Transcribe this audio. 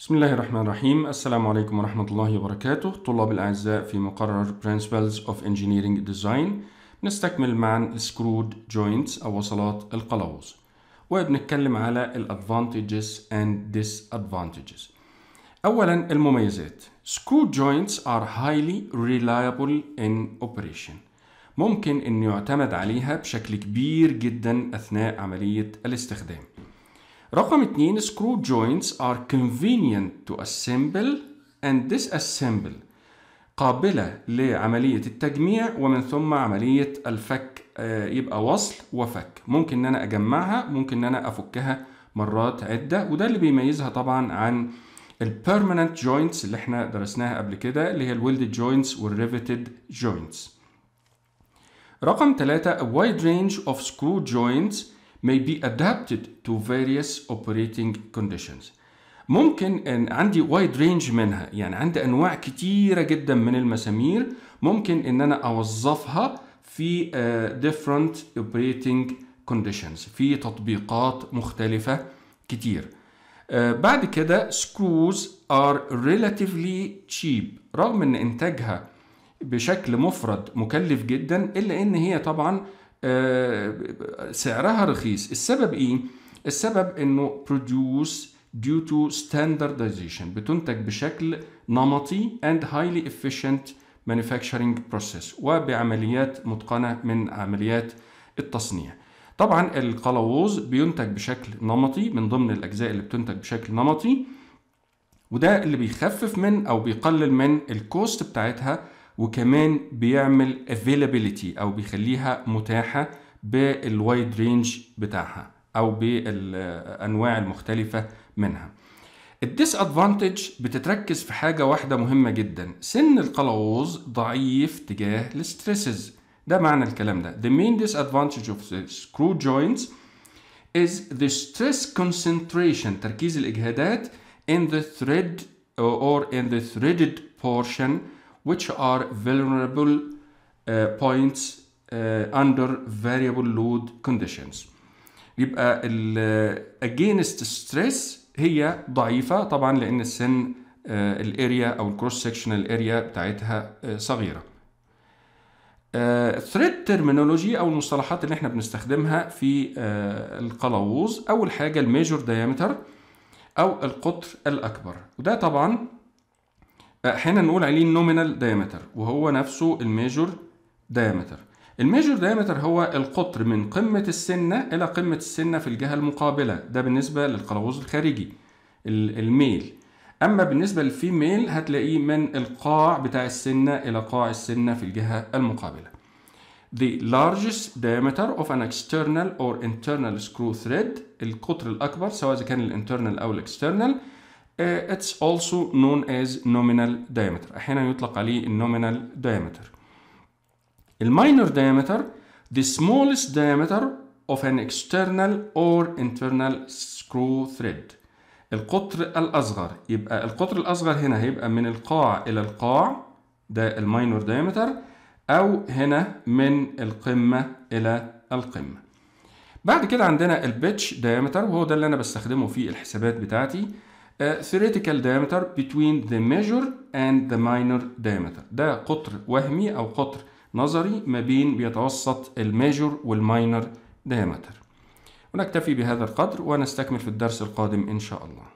بسم الله الرحمن الرحيم السلام عليكم ورحمة الله وبركاته طلاب الأعزاء في مقرر Principles of Engineering Design نستكمل معا Screwed Joints أو وصلات القلاوز وبنتكلم على ال Advantages and Disadvantages أولا المميزات Screwed Joints are highly reliable in operation ممكن أن يعتمد عليها بشكل كبير جدا أثناء عملية الاستخدام رقم اتنين screw joints are convenient to assemble and disassemble قابلة لعملية التجميع ومن ثم عملية الفك آه، يبقى وصل وفك ممكن ان انا اجمعها ممكن ان انا افكها مرات عدة وده اللي بيميزها طبعا عن البيرمننت جوينتس اللي احنا درسناها قبل كده اللي هي الويلد جوينتس والريفيتد جوينتس رقم ثلاثة a wide range of screw joints may be adapted to various operating conditions ممكن ان عندي وايد رينج منها يعني عندي انواع كتيره جدا من المسامير ممكن ان انا اوظفها في آه، different operating conditions في تطبيقات مختلفه كتير آه، بعد كده screws are relatively cheap رغم ان انتاجها بشكل مفرد مكلف جدا الا ان هي طبعا آه، سعرها رخيص السبب ايه السبب انه produce due to standardization بتنتج بشكل نمطي and highly efficient manufacturing process وبعمليات متقنة من عمليات التصنيع طبعا القلاووز بينتج بشكل نمطي من ضمن الأجزاء اللي بتنتج بشكل نمطي وده اللي بيخفف من أو بيقلل من الكوست بتاعتها وكمان بيعمل availability او بيخليها متاحه بالوايد رينج بتاعها او بالانواع المختلفه منها الديس ادفانتج بتتركز في حاجه واحده مهمه جدا سن القلاوز ضعيف تجاه الستريسز ده معنى الكلام ده the main disadvantage of the screw joints is the stress concentration تركيز الاجهادات in the thread or in the threaded portion which are vulnerable uh, points uh, under variable load conditions يبقى ال uh, against stress هي ضعيفة طبعا لأن السن uh, الاريا أو الكروس سكشنال اريا بتاعتها uh, صغيرة ثريد ترمينولوجي او المصطلحات اللي احنا بنستخدمها في القلاوز اول حاجه الميجور دايمتر او القطر الاكبر وده طبعا احيانا نقول عليه النومينال دايمتر وهو نفسه الميجور دايمتر الميجور دايمتر هو القطر من قمة السنة إلى قمة السنة في الجهة المقابلة ده بالنسبة للقلاوز الخارجي الميل أما بالنسبة للفيميل هتلاقيه من القاع بتاع السنة إلى قاع السنة في الجهة المقابلة The largest diameter of an external or internal screw thread القطر الأكبر سواء إذا كان الانترنال أو الاكسترنال آه، it's also known as nominal diameter احيانا يطلق عليه النومينال diameter الماينر diameter the smallest diameter of an external or internal screw thread القطر الأصغر يبقى القطر الأصغر هنا هيبقى من القاع إلى القاع ده الماينر دايمتر أو هنا من القمة إلى القمة بعد كده عندنا البيتش دايمتر وهو ده اللي أنا بستخدمه في الحسابات بتاعتي a uh, theoretical diameter between the major and the minor diameter ده قطر وهمي أو قطر نظري ما بين بيتوسط الماجور والماينر دايمتر ونكتفي بهذا القدر ونستكمل في الدرس القادم إن شاء الله